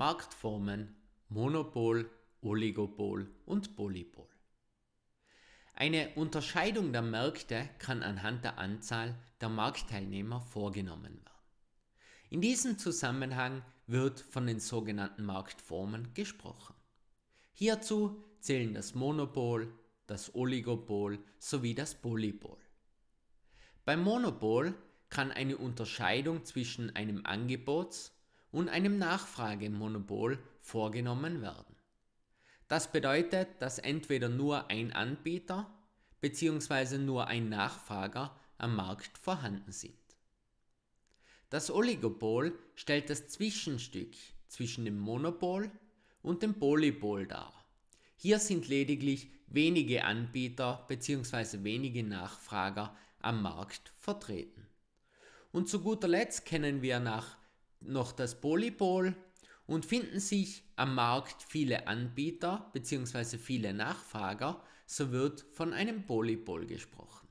Marktformen Monopol, Oligopol und Polipol. Eine Unterscheidung der Märkte kann anhand der Anzahl der Marktteilnehmer vorgenommen werden. In diesem Zusammenhang wird von den sogenannten Marktformen gesprochen. Hierzu zählen das Monopol, das Oligopol sowie das Polipol. Beim Monopol kann eine Unterscheidung zwischen einem Angebots- und einem Nachfragemonopol vorgenommen werden. Das bedeutet, dass entweder nur ein Anbieter bzw. nur ein Nachfrager am Markt vorhanden sind. Das Oligopol stellt das Zwischenstück zwischen dem Monopol und dem Polypol dar. Hier sind lediglich wenige Anbieter bzw. wenige Nachfrager am Markt vertreten. Und zu guter Letzt kennen wir nach noch das Polyball und finden sich am Markt viele Anbieter bzw. viele Nachfrager, so wird von einem Polyball gesprochen.